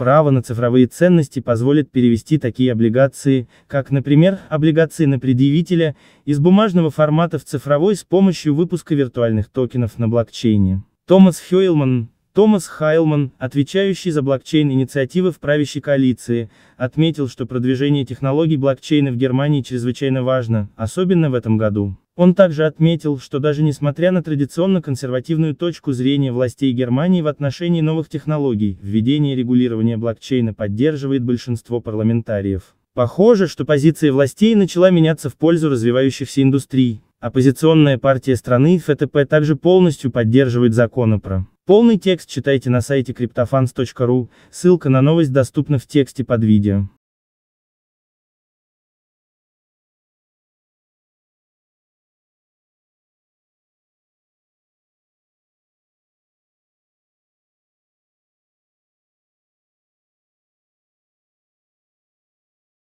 Право на цифровые ценности позволит перевести такие облигации, как, например, облигации на предъявителя, из бумажного формата в цифровой с помощью выпуска виртуальных токенов на блокчейне. Томас Хейлман, Томас Хайлман, отвечающий за блокчейн инициативы в правящей коалиции, отметил, что продвижение технологий блокчейна в Германии чрезвычайно важно, особенно в этом году. Он также отметил, что даже несмотря на традиционно консервативную точку зрения властей Германии в отношении новых технологий, введение регулирования блокчейна поддерживает большинство парламентариев. Похоже, что позиция властей начала меняться в пользу развивающихся индустрий. Оппозиционная партия страны ФТП также полностью поддерживает законы про. Полный текст читайте на сайте криптофанс.ру, ссылка на новость доступна в тексте под видео.